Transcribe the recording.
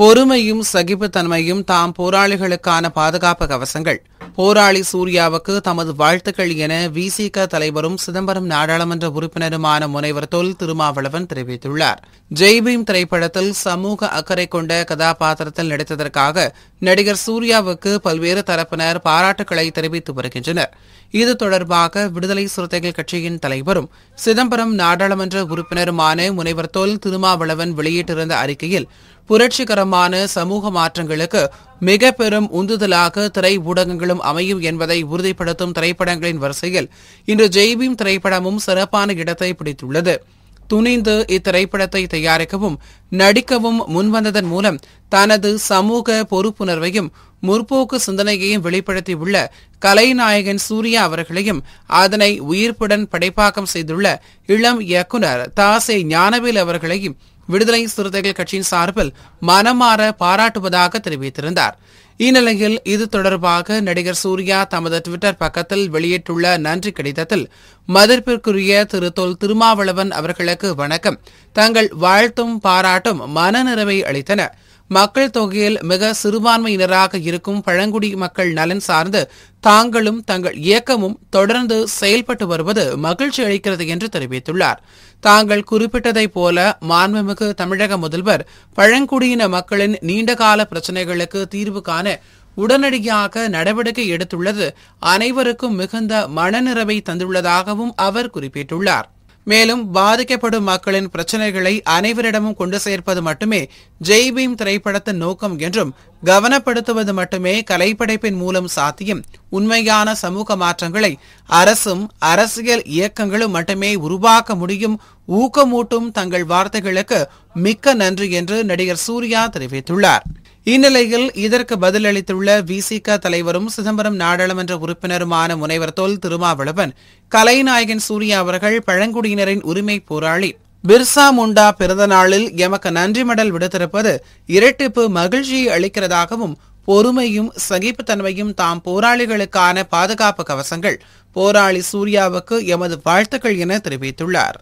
பொறுமையும் சகிப்புத்தன்மையும் தாம் போராளிகளுக்கான பாதுகாப்பு கவசங்கள் போராளி சூர்யாவுக்கு தமது வாழ்த்துக்கள் என விசிக தலைவரும் சிதம்பரம் நாடாளுமன்ற உறுப்பினருமான முனைவர் தொல் திருமாவளவன் தெரிவித்துள்ளார் ஜெய்பீம் திரைப்படத்தில் சமூக அக்கறை கொண்ட கதாபாத்திரத்தில் நடித்ததற்காக நடிகர் சூர்யாவுக்கு பல்வேறு தரப்பினர் பாராட்டுக்களை தெரிவித்து வருகின்றனர் இது தொடர்பாக விடுதலை சிறுத்தைகள் கட்சியின் தலைவரும் சிதம்பரம் நாடாளுமன்ற உறுப்பினருமான முனைவர் தொல் திருமாவளவன் வெளியிட்டிருந்த அறிக்கையில் புரட்சிகரமான சமூக மாற்றங்களுக்கு மிக பெரும் உந்துதலாக திரை ஊடகங்களும் அமையும் என்பதை உறுதிப்படுத்தும் திரைப்படங்களின் வரிசையில் இன்று ஜெய்பீம் திரைப்படமும் சிறப்பான இடத்தை பிடித்துள்ளது துணிந்து இத்திரைப்படத்தை தயாரிக்கவும் நடிக்கவும் முன்வந்ததன் மூலம் தனது சமூக பொறுப்புணர்வையும் முற்போக்கு சிந்தனையையும் வெளிப்படுத்தியுள்ள கலைநாயகன் சூர்யா அவர்களையும் அதனை உயிர்ப்புடன் படைப்பாக்கம் செய்துள்ள இளம் இயக்குநர் தாசே ஞானவேல் அவர்களையும் விடுதலை சிறுத்தைகள் கட்சியின் சார்பில் மனமாற பாராட்டுவதாக தெரிவித்திருந்தார் இந்நிலையில் இது தொடர்பாக நடிகர் சூர்யா தமது டுவிட்டர் பக்கத்தில் வெளியிட்டுள்ள நன்றி கடிதத்தில் மதிப்பிற்குரிய திரு தொல் திருமாவளவன் அவர்களுக்கு வணக்கம் தங்கள் வாழ்த்தும் பாராட்டும் மனநிறைவை அளித்தன மக்கள் தொகையில் மிக சிறுபான்மையினராக இருக்கும் பழங்குடி மக்கள் நலன் சார்ந்து தாங்களும் தங்கள் இயக்கமும் தொடர்ந்து செயல்பட்டு வருவது மகிழ்ச்சி அளிக்கிறது என்று தெரிவித்துள்ளார் தாங்கள் குறிப்பிட்டதைப் போல மாண்புமிகு தமிழக முதல்வர் பழங்குடியின மக்களின் நீண்டகால பிரச்சினைகளுக்கு தீர்வு காண உடனடியாக நடவடிக்கை எடுத்துள்ளது அனைவருக்கும் மிகுந்த மனநிறைவை தந்துள்ளதாகவும் அவர் குறிப்பிட்டுள்ளார் மேலும் பாதிக்கப்படும் மக்களின் பிரச்சனைகளை அனைவரிடமும் கொண்டு சேர்ப்பது மட்டுமே ஜெய் பீம் திரைப்படத்தின் நோக்கம் என்றும் கவனப்படுத்துவது மட்டுமே கலைப்படைப்பின் மூலம் சாத்தியம் உண்மையான சமூக மாற்றங்களை அரசும் அரசியல் இயக்கங்களும் மட்டுமே உருவாக்க முடியும் ஊக்கமூட்டும் தங்கள் வார்த்தைகளுக்கு மிக்க நன்றி என்று நடிகர் சூர்யா தெரிவித்துள்ளார் இந்நிலையில் இதற்கு பதிலளித்துள்ள விசிக தலைவரும் சிதம்பரம் நாடாளுமன்ற உறுப்பினருமான முனைவர் தொல் திருமாவளவன் கலைநாயகன் சூர்யா அவர்கள் பழங்குடியினரின் உரிமை போராளி பிர்சா முண்டா பிறந்த நாளில் எமக்கு நன்றி மடல் விடுத்திருப்பது இரட்டிப்பு மகிழ்ச்சியை அளிக்கிறதாகவும் பொறுமையும் சகிப்புத்தன்மையும் தாம் போராளிகளுக்கான பாதுகாப்பு கவசங்கள் போராளி சூர்யாவுக்கு எமது வாழ்த்துக்கள் என தெரிவித்துள்ளார்